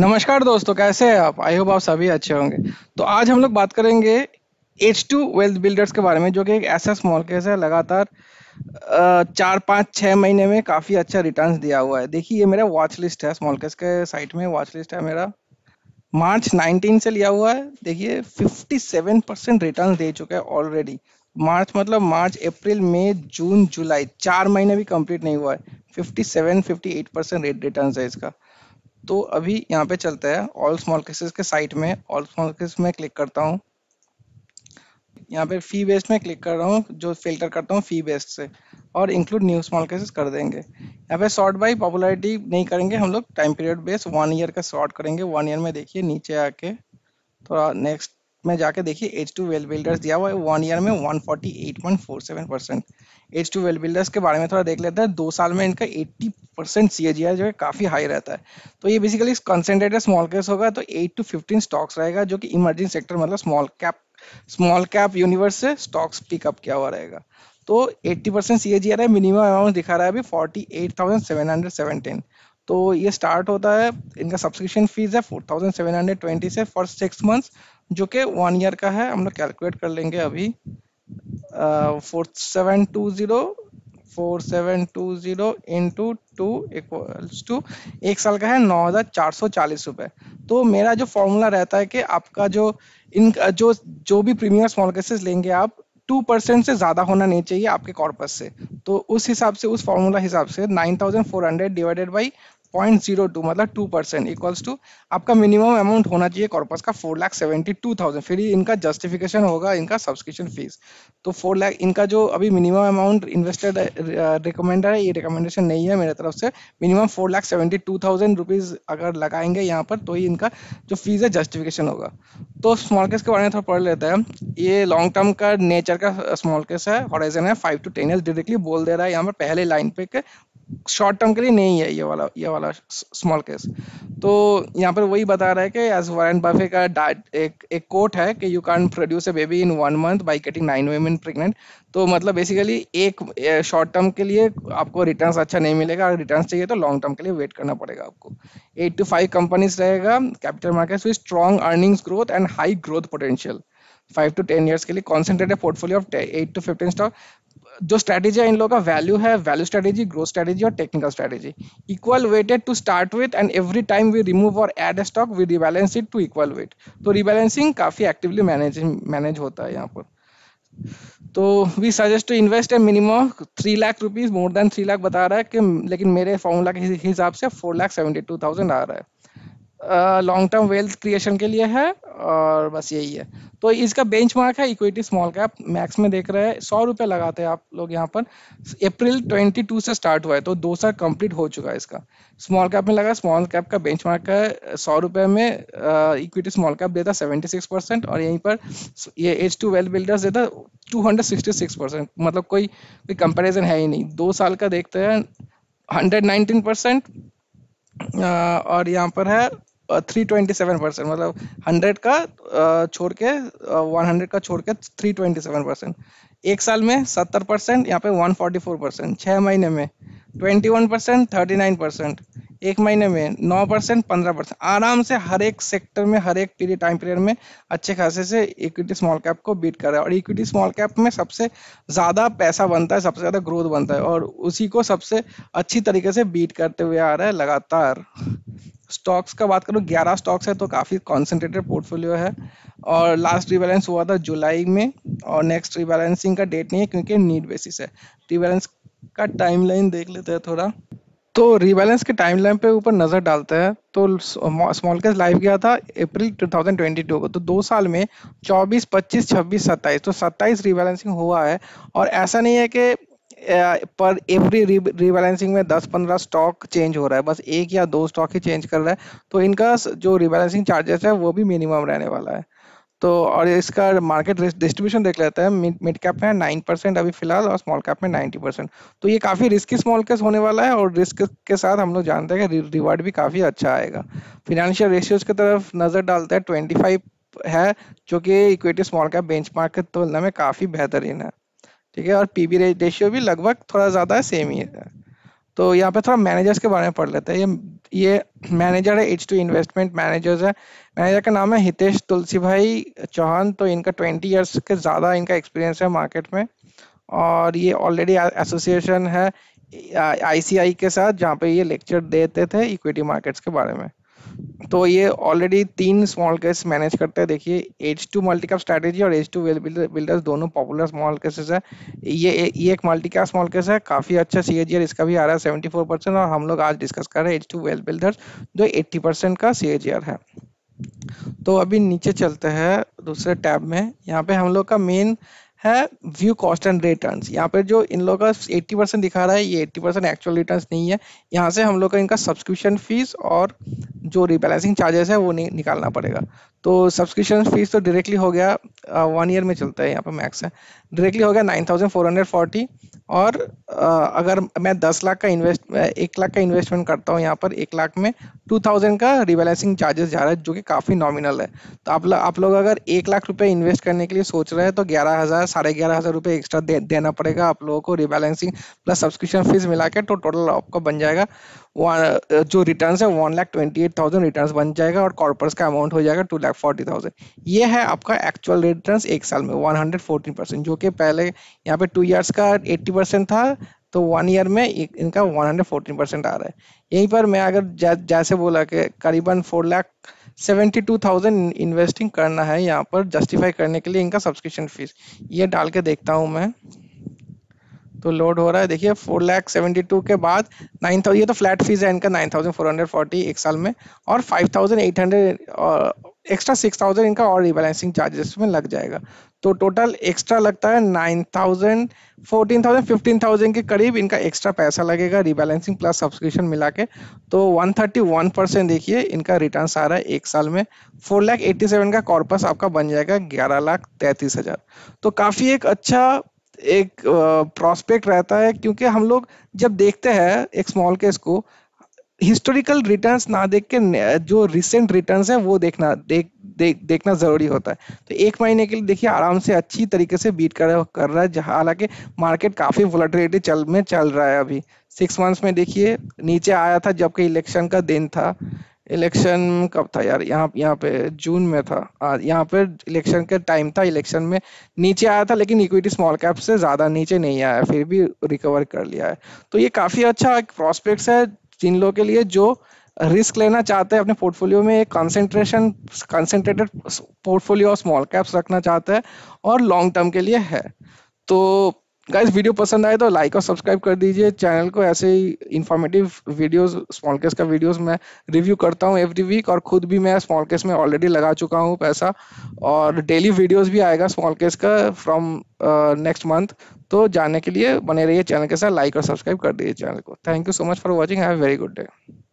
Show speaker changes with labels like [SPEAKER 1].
[SPEAKER 1] नमस्कार दोस्तों कैसे हैं आप आई होप आप सभी अच्छे होंगे तो आज हम लोग बात करेंगे एच टू वेल्थ बिल्डर्स के बारे में जो कि एक ऐसा स्मॉल केस है लगातार चार पाँच छः महीने में काफ़ी अच्छा रिटर्न्स दिया हुआ है देखिए ये मेरा वॉच लिस्ट है स्मॉल केस के साइट में वॉच लिस्ट है मेरा मार्च 19 से लिया हुआ है देखिए 57 परसेंट रिटर्न दे चुका है ऑलरेडी मार्च मतलब मार्च अप्रैल मई जून जुलाई चार महीने भी कंप्लीट नहीं हुआ है 57 58 परसेंट रिटर्न है इसका तो अभी यहाँ पे चलता है ऑल स्मॉल केसेस के साइट में ऑल स्मॉल केसेस में क्लिक करता हूँ यहाँ पे फी बेस में क्लिक कर रहा हूँ जो फिल्टर करता हूँ फी बेस से और इंक्लूड न्यू स्मॉल केसेस कर देंगे यहाँ पे शॉर्ट बाई पॉपुलरिटी नहीं करेंगे हम लोग time period base one year का शॉर्ट करेंगे वन ईयर में देखिए नीचे आके थोड़ा नेक्स्ट में जाके देखिए एच टू वेल बिल्डर्स दिया हुआ है वन ईयर में one forty eight point four seven percent H two wealth builders के बारे में थोड़ा देख लेते हैं दो साल में इनका 80 परसेंट सी जो है काफ़ी हाई रहता है तो ये बेसिकली कंसेंट्रेटेड स्मॉल केस होगा तो 8 टू 15 स्टॉक्स रहेगा जो कि इमर्जिंग सेक्टर मतलब small cap small cap universe से स्टॉक्स पिकअप किया हुआ रहेगा तो 80 परसेंट सी है मिनिमम अमाउंट दिखा रहा है अभी फोर्टी एट तो ये स्टार्ट होता है इनका सब्सक्रिप्शन फीस है फोर से फर्स्ट सिक्स मंथ्स जो कि वन ईयर का है हम लोग कैलकुलेट कर लेंगे अभी 4720 टू इक्वल्स एक साल का है नौ हज़ार चार सौ चालीस तो मेरा जो फॉर्मूला रहता है कि आपका जो इन जो जो भी प्रीमियम स्मॉल केसेस लेंगे आप टू परसेंट से ज़्यादा होना नहीं चाहिए आपके कॉर्पस से तो उस हिसाब से उस फॉर्मूला हिसाब से nine thousand four hundred divided by point zero two मतलब टू परसेंट इक्वल्स टू आपका मिनिमम अमाउंट होना चाहिए कॉर्पस का four lakh seventy two thousand फिर इनका जस्टिफिकेशन होगा इनका सब्सक्रिप्शन फीस तो फोर लाख इनका जो अभी मिनिमम अमाउंट इन्वेस्टेड रिकमेंडर है ये रिकमेंडेशन नहीं है मेरे तरफ से minimum four lakh seventy two thousand rupees अगर लगाएंगे यहाँ पर तो ही इनका जो फीस है जस्टिफिकेशन होगा तो स्मॉल केस के बारे में थोड़ा पढ़ लेते हैं ये लॉन्ग टर्म का नेचर का स्मॉल केस है हॉराइजन है five to ten year directly बोल दे रहा है यहाँ पर पहले लाइन पे के शॉर्ट टर्म के लिए नहीं है ये वाला ये वाला स्मॉल केस तो यहाँ पर वही बता रहा है कि एज वारेन बफे का एक एक कोट है कि you can produce a baby in one month by getting nine women pregnant तो मतलब बेसिकली एक शॉर्ट टर्म के लिए आपको रिटर्न्स अच्छा नहीं मिलेगा अगर रिटर्न्स चाहिए तो लॉन्ग टर्म के लिए वेट करना पड़ेगा आपको एट टू फाइव कंपनीज रहेगा capital markets with strong earnings growth and high growth potential five to ten years के लिए concentrated portfolio of eight to fifteen stock जो स्ट्रैटेजी है इन लोगों का वैल्यू है वैल्यू स्ट्रेटेजी ग्रोथ स्ट्रेटेजी और technical strategy equal weighted to start with and every time we remove और add stock we rebalance it to equal weight तो rebalancing काफ़ी एक्टिवली मैनेज मैनेज होता है यहाँ पर तो we suggest to invest a minimum three lakh rupees more than three lakh बता रहा है कि लेकिन मेरे फॉर्मूला के हिसाब से four lakh seventy two thousand आ रहा है लॉन्ग टर्म वेल्थ क्रिएशन के लिए है और बस यही है तो इसका बेंच मार्क है इक्विटी स्मॉल कैप मैक्स में देख रहे हैं सौ रुपये लगाते हैं आप लोग यहाँ पर अप्रैल 22 से स्टार्ट हुआ है तो दो साल कंप्लीट हो चुका है इसका स्मॉल कैप में लगा स्मॉल कैप का बेंच मार्क है सौ रुपये में इक्विटी स्मॉल कैप देता सेवेंटी सिक्स परसेंट और यहीं पर ये एच टू वेल्थ बिल्डर्स देता two hundred sixty six percent मतलब कोई कोई कंपेरिजन है ही नहीं दो साल का देखते हैं हंड्रेड नाइनटीन परसेंट और यहाँ पर है थ्री ट्वेंटी सेवन परसेंट मतलब हंड्रेड का छोड़ के वन हंड्रेड का छोड़ के थ्री ट्वेंटी सेवन परसेंट एक साल में सत्तर परसेंट यहाँ पे वन फोर्टी फोर परसेंट छः महीने में twenty one percent thirty nine percent एक महीने में नौ परसेंट पंद्रह परसेंट आराम से हर एक सेक्टर में हर एक पीरियड टाइम पीरियड में अच्छे खासे से इक्विटी स्मॉल कैप को बीट कर रहा है और इक्विटी स्मॉल कैप में सबसे ज़्यादा पैसा बनता है सबसे ज़्यादा ग्रोथ बनता है और उसी को सबसे अच्छी तरीके से बीट करते हुए आ रहा है लगातार स्टॉक्स का बात करूँ ग्यारह स्टॉक्स है तो काफ़ी कॉन्सेंट्रेटेड पोर्टफोलियो है और लास्ट रिबैलेंस हुआ था जुलाई में और नेक्स्ट रिबैलेंसिंग का डेट नहीं है क्योंकि नीड बेसिस है रिबैलेंस का टाइमलाइन देख लेते हैं थोड़ा तो रिबैलेंस के टाइम लाइन पे ऊपर नज़र डालते हैं तो स्मॉल कैश लाइव गया था अप्रैल 2022 को तो दो साल में 24, 25, 26, 27 तो 27 रिबैलेंसिंग हुआ है और ऐसा नहीं है कि पर एवरी रिबैलेंसिंग में 10-15 स्टॉक चेंज हो रहा है बस एक या दो स्टॉक ही चेंज कर रहा है तो इनका जो रिबैलेंसिंग चार्जेस है वो भी मिनिमम रहने वाला है तो और इसका मार्केट डिस्ट्रीब्यूशन देख लेते हैं मिड कैप में नाइन परसेंट अभी फिलहाल और स्मॉल कैप में नाइन्टी परसेंट तो ये काफ़ी रिस्की स्मॉल कैप होने वाला है और रिस्क के साथ हम लोग जानते हैं कि रिवार्ड भी काफ़ी अच्छा आएगा फिनेंशियल रेशियोज की तरफ नज़र डालते हैं ट्वेंटी फाइव है जो कि इक्विटी स्मॉल कैप बेंचमार्क की तुलना में काफ़ी बेहतरीन है ठीक है और पी बी रेशियो भी लगभग थोड़ा ज़्यादा है सेम ही है तो यहाँ पे थोड़ा मैनेजर्स के बारे में पढ़ लेते हैं ये ये मैनेजर है एच टू इन्वेस्टमेंट मैनेजर्स है मैनेजर का नाम है हितेश तुलसी भाई चौहान तो इनका ट्वेंटी इयर्स के ज़्यादा इनका एक्सपीरियंस है मार्केट में और ये ऑलरेडी एसोसिएशन है आईसीआई के साथ जहाँ पे ये लेक्चर देते थे इक्विटी मार्केट्स के बारे में तो ये ऑलरेडी तीन स्मॉल केस मैनेज करते हैं देखिए H two multi cap strategy और एच टू वेल बिल्डर्स दोनों पॉपुलर स्मॉल केसेस है ये ये एक मल्टी कैप स्मॉल केस है काफ़ी अच्छा सी इसका भी आ रहा है सेवेंटी फोर परसेंट और हम लोग आज डिस्कस कर रहे हैं एच टू वेल बिल्डर्स जो एट्टी परसेंट का सी है तो अभी नीचे चलते हैं दूसरे टैब में यहाँ पे हम लोग का मेन है व्यू कॉस्ट एंड रिटर्न यहाँ पे जो इन लोग का एट्टी परसेंट दिखा रहा है ये एट्टी परसेंट एक्चुअल रिटर्न नहीं है यहाँ से हम लोग का इनका सब्सक्रिप्शन फीस और जो रिबैलेंसिंग चार्जेस है वो नहीं निकालना पड़ेगा तो सब्सक्रिप्शन फीस तो डायरेक्टली हो गया वन ईयर में चलता है यहाँ पर मैक्स है डायरेक्टली हो गया nine thousand four hundred forty और आ, अगर मैं दस लाख का इन्वेस्ट एक लाख का इन्वेस्टमेंट करता हूँ यहाँ पर एक लाख में टू थाउजेंड का रिबैलेंसिंग चार्जेस जा रहा है जो कि काफ़ी नॉमिनल है तो आप, आप लोग अगर एक लाख रुपये इन्वेस्ट करने के लिए सोच रहे हैं तो ग्यारह हज़ार साढ़े ग्यारह हज़ार रुपये एक्स्ट्रा दे, देना पड़ेगा आप लोगों को रिबैलेंसिंग प्लस सब्सक्रिप्शन फीस मिला के तो टोटल आपका बन जाएगा जो रिटर्न है one lakh twenty eight thousand return बन जाएगा और कॉर्पस का अमाउंट हो जाएगा टू लाख है फोर्टी थाउजेंड ये है आपका एक्चुअल रिटर्न एक साल में वन हंड्रेड फोर्टीन परसेंट जो कि पहले यहाँ पे टू ईयर्स का एट्टी परसेंट था तो वन ईयर में इनका वन हंड्रेड फोर्टीन परसेंट आ रहा है यहीं पर मैं अगर जैसे बोला कि करीबन four lakh seventy two thousand investing करना है यहाँ पर जस्टिफाई करने के लिए इनका सब्सक्रिप्शन फीस ये डाल के देखता हूँ मैं तो लोड हो रहा है देखिए फोर लैख सेवेंटी टू के बाद नाइन थाउजेंड ये तो फ्लैट फीस है इनका nine thousand four hundred forty एक साल में और फाइव थाउजेंड एट हंड्रेड और एक्स्ट्रा सिक्स थाउजेंड इनका और रिबैलेंसिंग चार्जेस में लग जाएगा तो टोटल एक्स्ट्रा लगता है nine thousand fourteen thousand fifteen thousand के करीब इनका एक्स्ट्रा पैसा लगेगा रिबैलेंसिंग प्लस सब्सक्रिप्शन मिला के तो वन थर्टी वन परसेंट देखिए इनका रिटर्न आ रहा है एक साल में फोर लाख एट्टी सेवन का कॉर्पस आपका बन जाएगा ग्यारह लाख तैंतीस हज़ार तो काफ़ी एक अच्छा एक प्रॉस्पेक्ट रहता है क्योंकि हम लोग जब देखते हैं एक स्मॉल केस को हिस्टोरिकल रिटर्न्स ना देख के जो रिसेंट रिटर्न्स हैं वो देखना देख देख देखना ज़रूरी होता है तो एक महीने के लिए देखिए आराम से अच्छी तरीके से बीट कर कर रहा है हालांकि मार्केट काफ़ी वोलेटिलिटी चल में चल रहा है अभी सिक्स मंथ्स में देखिए नीचे आया था जबकि इलेक्शन का दिन था इलेक्शन कब था यार यहाँ यहाँ पे जून में था यहाँ पे इलेक्शन का टाइम था इलेक्शन में नीचे आया था लेकिन इक्विटी स्मॉल कैप से ज़्यादा नीचे नहीं आया फिर भी रिकवर कर लिया है तो ये काफ़ी अच्छा एक प्रॉस्पेक्ट्स है जिन लोगों के लिए जो रिस्क लेना चाहते हैं अपने पोर्टफोलियो में एक कंसेंट्रेशन कंसेंट्रेटेड पोर्टफोलियो और स्मॉल कैप्स रखना चाहते हैं और लॉन्ग टर्म के लिए है तो गाइस वीडियो पसंद आए तो लाइक और सब्सक्राइब कर दीजिए चैनल को ऐसे ही इन्फॉर्मेटिव वीडियोस स्मॉल केस का वीडियोस मैं रिव्यू करता हूँ एवरी वीक और खुद भी मैं स्मॉल केस में ऑलरेडी लगा चुका हूँ पैसा और डेली वीडियोस भी आएगा स्मॉल केस का फ्रॉम नेक्स्ट मंथ तो जानने के लिए बने रहिए चैनल के साथ लाइक और सब्सक्राइब कर दीजिए चैनल को thank you so much for watching have very good day